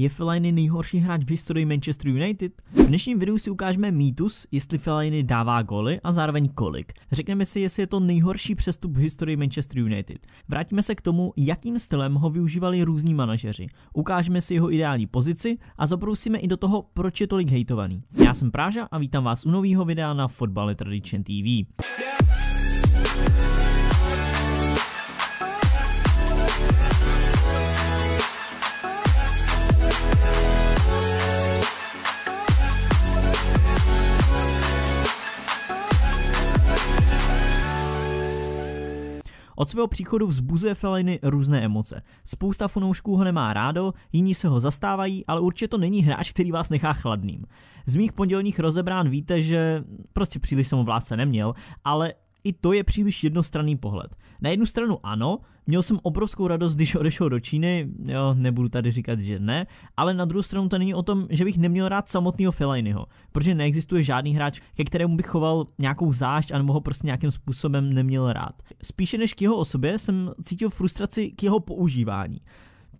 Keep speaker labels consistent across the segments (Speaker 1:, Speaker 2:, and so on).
Speaker 1: Je Fellaini nejhorší hráč v historii Manchester United? V dnešním videu si ukážeme mýtus, jestli Fellaini dává goly a zároveň kolik. Řekneme si, jestli je to nejhorší přestup v historii Manchester United. Vrátíme se k tomu, jakým stylem ho využívali různí manažeři. Ukážeme si jeho ideální pozici a zabrousíme i do toho, proč je tolik hejtovaný. Já jsem Práža a vítám vás u nového videa na Fotbale Tradition TV. Yeah. svého příchodu vzbuzuje Feliny různé emoce. Spousta fanoušků ho nemá rádo, jiní se ho zastávají, ale určitě to není hráč, který vás nechá chladným. Z mých pondělních rozebrán víte, že prostě příliš jsem ho vládce neměl, ale i to je příliš jednostranný pohled. Na jednu stranu ano, měl jsem obrovskou radost, když odešel do Číny, jo, nebudu tady říkat, že ne, ale na druhou stranu to není o tom, že bych neměl rád samotného Felajnyho, protože neexistuje žádný hráč, ke kterému bych choval nějakou zášť a nebo ho prostě nějakým způsobem neměl rád. Spíše než k jeho osobě jsem cítil frustraci k jeho používání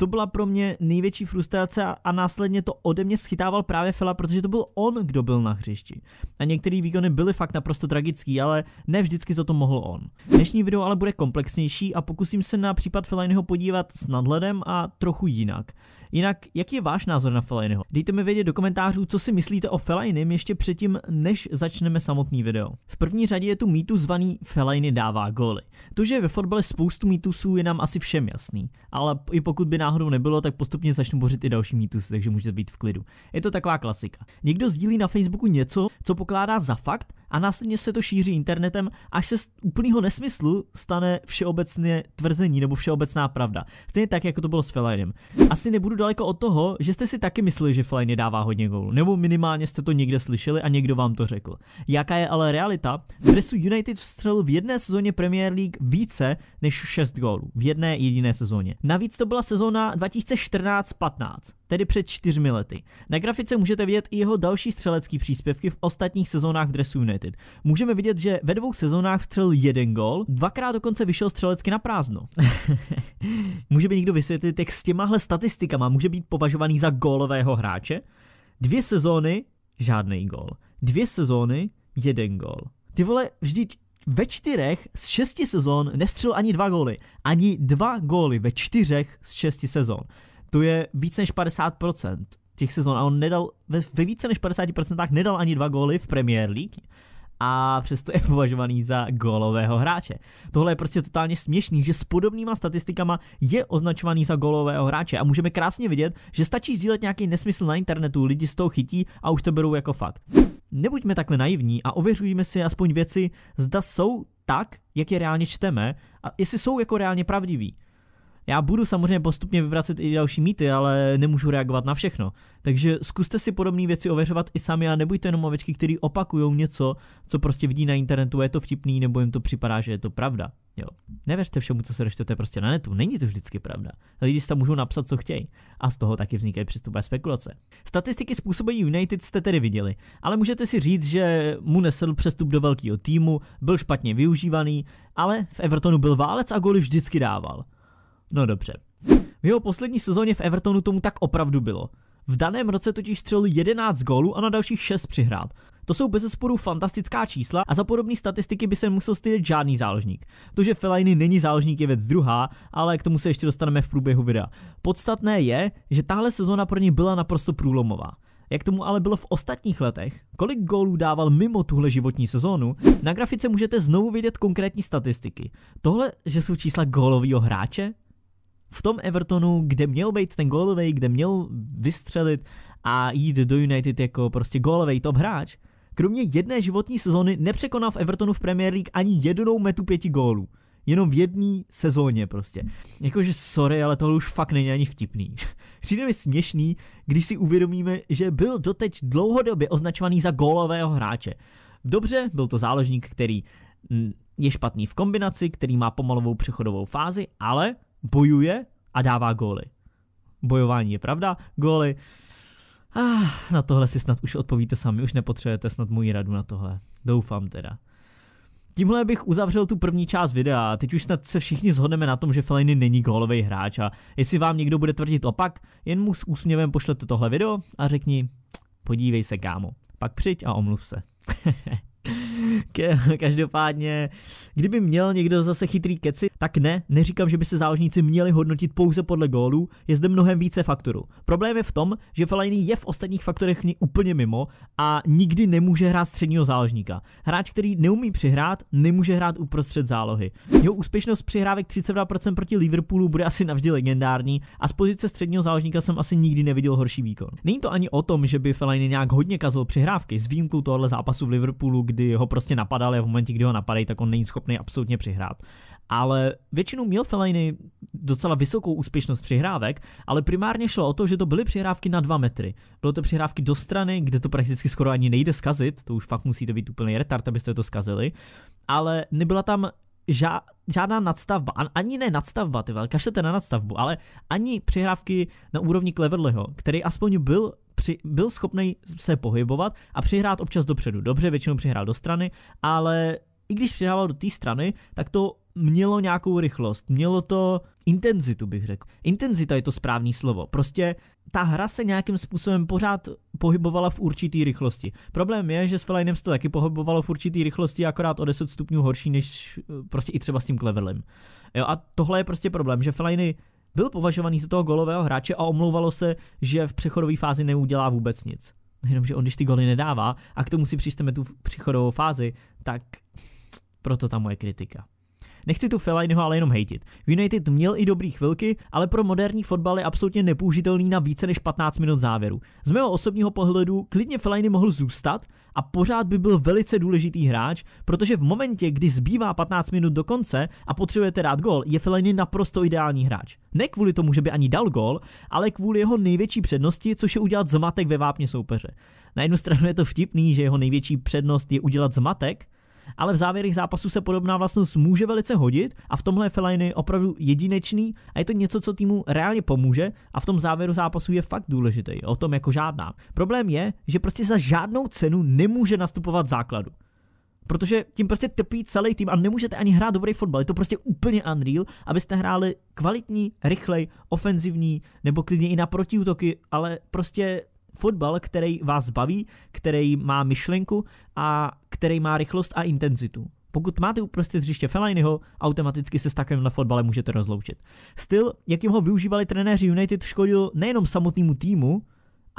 Speaker 1: to byla pro mě největší frustrace a, následně to ode mě schytával právě Fela, protože to byl on, kdo byl na hřišti. A některé výkony byly fakt naprosto tragický, ale ne vždycky za to mohl on. Dnešní video ale bude komplexnější a pokusím se na případ Felajného podívat s nadhledem a trochu jinak. Jinak, jaký je váš názor na Felajného? Dejte mi vědět do komentářů, co si myslíte o Felainym ještě předtím, než začneme samotný video. V první řadě je tu mýtu zvaný Felajny dává góly. To, že je ve fotbale spoustu mýtusů, je nám asi všem jasný. Ale i pokud by nás náhodou nebylo, tak postupně začnu bořit i další mýtus, takže můžete být v klidu. Je to taková klasika. Někdo sdílí na Facebooku něco, co pokládá za fakt a následně se to šíří internetem, až se z úplného nesmyslu stane všeobecné tvrzení nebo všeobecná pravda. Stejně tak, jako to bylo s Felinem. Asi nebudu daleko od toho, že jste si taky mysleli, že Feliny dává hodně gólů, nebo minimálně jste to někde slyšeli a někdo vám to řekl. Jaká je ale realita? V dresu United vstřelil v jedné sezóně Premier League více než 6 gólů. V jedné jediné sezóně. Navíc to byla sezóna srpna 2014-15, tedy před čtyřmi lety. Na grafice můžete vidět i jeho další střelecký příspěvky v ostatních sezónách v Dresu United. Můžeme vidět, že ve dvou sezónách střelil jeden gol, dvakrát dokonce vyšel střelecky na prázdno. Může by někdo vysvětlit, jak s těmahle statistikama může být považovaný za gólového hráče? Dvě sezóny, žádný gól. Dvě sezóny, jeden gól. Ty vole, vždyť ve čtyřech z šesti sezon nestřel ani dva góly. Ani dva góly ve čtyřech z šesti sezon. To je víc než 50% těch sezon a on nedal, ve, ve více než 50% nedal ani dva góly v Premier League a přesto je považovaný za golového hráče. Tohle je prostě totálně směšný, že s podobnýma statistikama je označovaný za golového hráče a můžeme krásně vidět, že stačí sdílet nějaký nesmysl na internetu, lidi z toho chytí a už to berou jako fakt. Nebuďme takhle naivní a ověřujeme si aspoň věci, zda jsou tak, jak je reálně čteme a jestli jsou jako reálně pravdiví. Já budu samozřejmě postupně vyvracet i další mýty, ale nemůžu reagovat na všechno. Takže zkuste si podobné věci ověřovat i sami a nebuďte jenom ovečky, které opakují něco, co prostě vidí na internetu, je to vtipný nebo jim to připadá, že je to pravda. Jo. Nevěřte všemu, co se dočtete prostě na netu, není to vždycky pravda. Lidi si tam můžou napsat, co chtějí. A z toho taky vznikají přestupové spekulace. Statistiky způsobení United jste tedy viděli, ale můžete si říct, že mu nesl přestup do velkého týmu, byl špatně využívaný, ale v Evertonu byl válec a goly vždycky dával. No dobře. V jeho poslední sezóně v Evertonu tomu tak opravdu bylo. V daném roce totiž střelil 11 gólů a na dalších 6 přihrát. To jsou bez sporu fantastická čísla a za podobné statistiky by se musel stydět žádný záložník. To, že Fellaini není záložník je věc druhá, ale k tomu se ještě dostaneme v průběhu videa. Podstatné je, že tahle sezóna pro ně byla naprosto průlomová. Jak tomu ale bylo v ostatních letech, kolik gólů dával mimo tuhle životní sezónu, na grafice můžete znovu vidět konkrétní statistiky. Tohle, že jsou čísla gólového hráče, v tom Evertonu, kde měl být ten gólovej, kde měl vystřelit a jít do United jako prostě gólovej top hráč, kromě jedné životní sezóny nepřekonal v Evertonu v Premier League ani jedinou metu pěti gólů. Jenom v jedné sezóně prostě. Jakože sorry, ale tohle už fakt není ani vtipný. Přijde mi směšný, když si uvědomíme, že byl doteď dlouhodobě označovaný za gólového hráče. Dobře, byl to záložník, který mm, je špatný v kombinaci, který má pomalovou přechodovou fázi, ale bojuje a dává góly. Bojování je pravda, góly. Ah, na tohle si snad už odpovíte sami, už nepotřebujete snad moji radu na tohle. Doufám teda. Tímhle bych uzavřel tu první část videa. Teď už snad se všichni zhodneme na tom, že Fellaini není gólový hráč a jestli vám někdo bude tvrdit opak, jen mu s úsměvem pošlete tohle video a řekni podívej se kámo, pak přijď a omluv se. Každopádně, kdyby měl někdo zase chytrý keci, tak ne, neříkám, že by se záložníci měli hodnotit pouze podle gólů, je zde mnohem více faktorů. Problém je v tom, že Fellaini je v ostatních faktorech úplně mimo a nikdy nemůže hrát středního záložníka. Hráč, který neumí přihrát, nemůže hrát uprostřed zálohy. Jeho úspěšnost přihrávek 32% proti Liverpoolu bude asi navždy legendární a z pozice středního záložníka jsem asi nikdy neviděl horší výkon. Není to ani o tom, že by Fellaini nějak hodně kazil přihrávky, s výjimkou tohle zápasu v Liverpoolu, kdy ho prostě prostě napadal a v momentě, kdy ho napadají, tak on není schopný absolutně přihrát. Ale většinou měl Fellaini docela vysokou úspěšnost přihrávek, ale primárně šlo o to, že to byly přihrávky na 2 metry. Bylo to přihrávky do strany, kde to prakticky skoro ani nejde skazit, to už fakt musíte být úplný retard, abyste to skazili, ale nebyla tam ža- žádná nadstavba, An- ani ne nadstavba, ty kašlete na nadstavbu, ale ani přihrávky na úrovni Cleverleyho, který aspoň byl při, byl schopný se pohybovat a přihrát občas dopředu. Dobře, většinou přihrál do strany, ale i když přihrával do té strany, tak to mělo nějakou rychlost, mělo to intenzitu, bych řekl. Intenzita je to správné slovo. Prostě ta hra se nějakým způsobem pořád pohybovala v určitý rychlosti. Problém je, že s Felinem se to taky pohybovalo v určitý rychlosti, akorát o 10 stupňů horší než eh, prostě i třeba s tím Cleverlem. Jo, a tohle je prostě problém, že Feliny byl považovaný za toho golového hráče a omlouvalo se, že v přechodové fázi neudělá vůbec nic. Jenomže on, když ty goly nedává a k tomu si přičteme tu přechodovou fázi, tak proto ta moje kritika. Nechci tu Fellainiho ale jenom hejtit. United měl i dobrý chvilky, ale pro moderní fotbal je absolutně nepoužitelný na více než 15 minut závěru. Z mého osobního pohledu klidně Fellaini mohl zůstat a pořád by byl velice důležitý hráč, protože v momentě, kdy zbývá 15 minut do konce a potřebujete dát gol, je Fellaini naprosto ideální hráč. Ne kvůli tomu, že by ani dal gol, ale kvůli jeho největší přednosti, což je udělat zmatek ve vápně soupeře. Na jednu stranu je to vtipný, že jeho největší přednost je udělat zmatek, ale v závěrech zápasu se podobná vlastnost může velice hodit a v tomhle je opravdu jedinečný a je to něco, co týmu reálně pomůže a v tom závěru zápasu je fakt důležitý, o tom jako žádná. Problém je, že prostě za žádnou cenu nemůže nastupovat základu protože tím prostě trpí celý tým a nemůžete ani hrát dobrý fotbal. Je to prostě úplně unreal, abyste hráli kvalitní, rychlej, ofenzivní nebo klidně i na protiútoky, ale prostě fotbal, který vás baví, který má myšlenku a který má rychlost a intenzitu. Pokud máte uprostřed hřiště Felainyho, automaticky se s takovýmhle fotbalem můžete rozloučit. Styl, jakým ho využívali trenéři United, škodil nejenom samotnému týmu,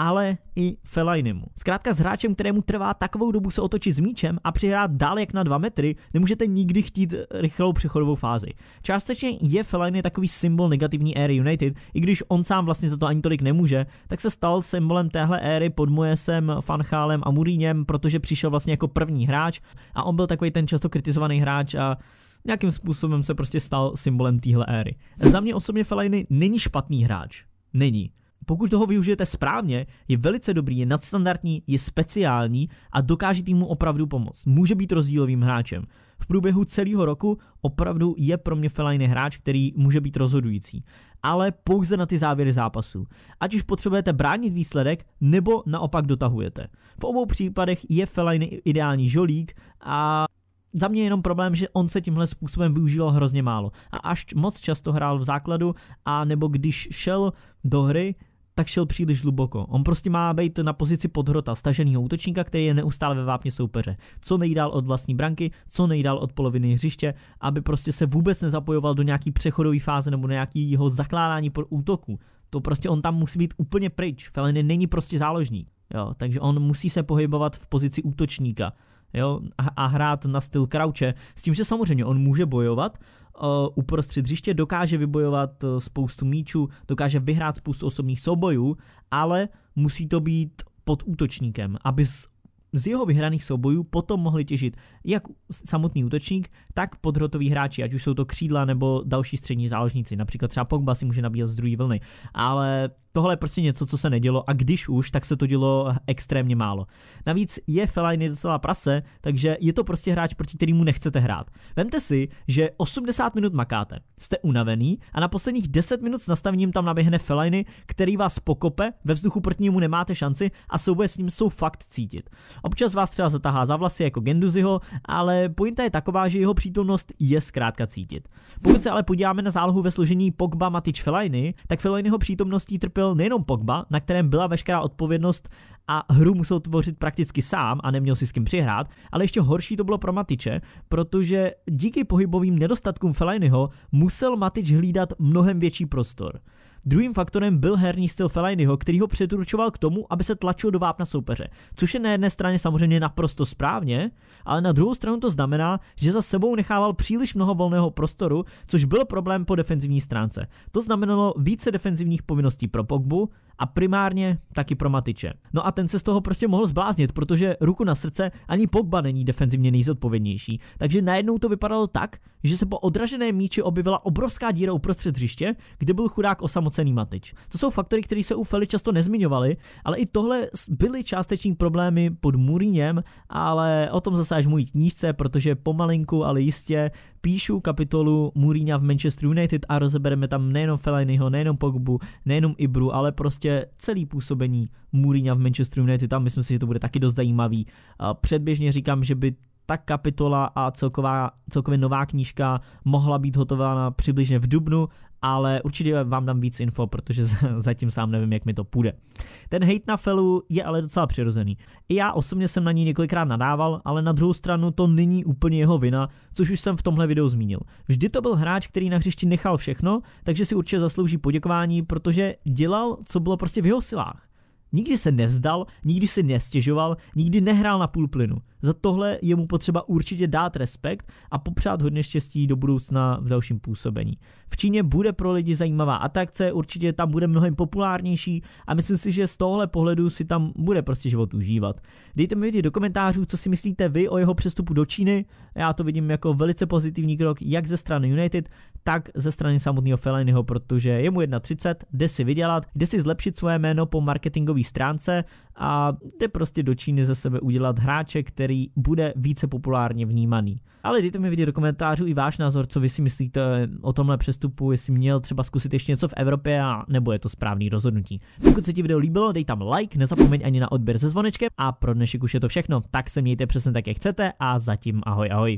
Speaker 1: ale i Felajnimu. Zkrátka s hráčem, kterému trvá takovou dobu se otočit s míčem a přihrát dál jak na 2 metry, nemůžete nikdy chtít eh, rychlou přechodovou fázi. Částečně je Fellaini takový symbol negativní éry United, i když on sám vlastně za to ani tolik nemůže, tak se stal symbolem téhle éry pod Mojesem, Fanchálem a Muríněm, protože přišel vlastně jako první hráč a on byl takový ten často kritizovaný hráč a nějakým způsobem se prostě stal symbolem téhle éry. Za mě osobně Fellaini není špatný hráč. Není pokud toho využijete správně, je velice dobrý, je nadstandardní, je speciální a dokáže týmu opravdu pomoct. Může být rozdílovým hráčem. V průběhu celého roku opravdu je pro mě Fellaini hráč, který může být rozhodující, ale pouze na ty závěry zápasu. Ať už potřebujete bránit výsledek, nebo naopak dotahujete. V obou případech je Fellaini ideální žolík a za mě je jenom problém, že on se tímhle způsobem využíval hrozně málo a až moc často hrál v základu a nebo když šel do hry, tak šel příliš hluboko. On prostě má být na pozici podhrota, staženého útočníka, který je neustále ve vápně soupeře. Co nejdál od vlastní branky, co nejdál od poloviny hřiště, aby prostě se vůbec nezapojoval do nějaký přechodové fáze nebo nějakého zakládání pod útoku. To prostě on tam musí být úplně pryč. Feliny není prostě záložník. Jo, takže on musí se pohybovat v pozici útočníka jo, a, hrát na styl Krauče, s tím, že samozřejmě on může bojovat, uh, uprostřed hřiště dokáže vybojovat uh, spoustu míčů, dokáže vyhrát spoustu osobních soubojů, ale musí to být pod útočníkem, aby z, z jeho vyhraných soubojů potom mohli těžit jak samotný útočník, tak podhrotoví hráči, ať už jsou to křídla nebo další střední záložníci, například třeba Pogba si může nabíjet z druhé vlny, ale Tohle je prostě něco, co se nedělo a když už, tak se to dělo extrémně málo. Navíc je Feline docela prase, takže je to prostě hráč, proti kterýmu nechcete hrát. Vemte si, že 80 minut makáte, jste unavený a na posledních 10 minut s nastavením tam naběhne feliny, který vás pokope, ve vzduchu proti němu nemáte šanci a souboje s ním jsou fakt cítit. Občas vás třeba zatahá za vlasy jako Genduziho, ale pointa je taková, že jeho přítomnost je zkrátka cítit. Pokud se ale podíváme na zálohu ve složení Pogba Matič Feliny, tak Fellainiho přítomností trpí byl nejenom Pogba, na kterém byla veškerá odpovědnost a hru musel tvořit prakticky sám a neměl si s kým přihrát, ale ještě horší to bylo pro Matiče, protože díky pohybovým nedostatkům Felajnyho musel Matič hlídat mnohem větší prostor. Druhým faktorem byl herní styl Fellainiho, který ho předurčoval k tomu, aby se tlačil do vápna soupeře, což je na jedné straně samozřejmě naprosto správně, ale na druhou stranu to znamená, že za sebou nechával příliš mnoho volného prostoru, což byl problém po defenzivní stránce. To znamenalo více defenzivních povinností pro Pogbu a primárně taky pro Matiče. No a ten se z toho prostě mohl zbláznit, protože ruku na srdce ani Pogba není defenzivně nejzodpovědnější. Takže najednou to vypadalo tak, že se po odražené míči objevila obrovská díra uprostřed hřiště, kde byl chudák osamocený ocený Matič. To jsou faktory, které se u Feli často nezmiňovaly, ale i tohle byly částeční problémy pod Muriněm, ale o tom zase až v mojí knížce, protože pomalinku, ale jistě píšu kapitolu Muríňa v Manchester United a rozebereme tam nejenom Felajnyho, nejenom Pogbu, nejenom Ibru, ale prostě celý působení Muríňa v Manchester United Tam myslím si, že to bude taky dost zajímavý. Předběžně říkám, že by tak kapitola a celková, celkově nová knížka mohla být hotována přibližně v dubnu, ale určitě vám dám víc info, protože zatím sám nevím, jak mi to půjde. Ten hate na Felu je ale docela přirozený. I já osobně jsem na ní několikrát nadával, ale na druhou stranu to není úplně jeho vina, což už jsem v tomhle videu zmínil. Vždy to byl hráč, který na hřišti nechal všechno, takže si určitě zaslouží poděkování, protože dělal, co bylo prostě v jeho silách. Nikdy se nevzdal, nikdy se nestěžoval, nikdy nehrál na půl plynu. Za tohle je mu potřeba určitě dát respekt a popřát hodně štěstí do budoucna v dalším působení. V Číně bude pro lidi zajímavá atrakce, určitě tam bude mnohem populárnější a myslím si, že z tohle pohledu si tam bude prostě život užívat. Dejte mi vědět do komentářů, co si myslíte vy o jeho přestupu do Číny. Já to vidím jako velice pozitivní krok jak ze strany United, tak ze strany samotného Felanyho, protože je mu 1.30, jde si vydělat, jde si zlepšit svoje jméno po marketingové stránce a jde prostě do Číny ze sebe udělat hráče, který který bude více populárně vnímaný. Ale dejte mi vidět do komentářů i váš názor, co vy si myslíte o tomhle přestupu, jestli měl třeba zkusit ještě něco v Evropě, a nebo je to správný rozhodnutí. Pokud se ti video líbilo, dej tam like, nezapomeň ani na odběr se zvonečkem a pro dnešek už je to všechno. Tak se mějte přesně tak, jak chcete a zatím ahoj ahoj.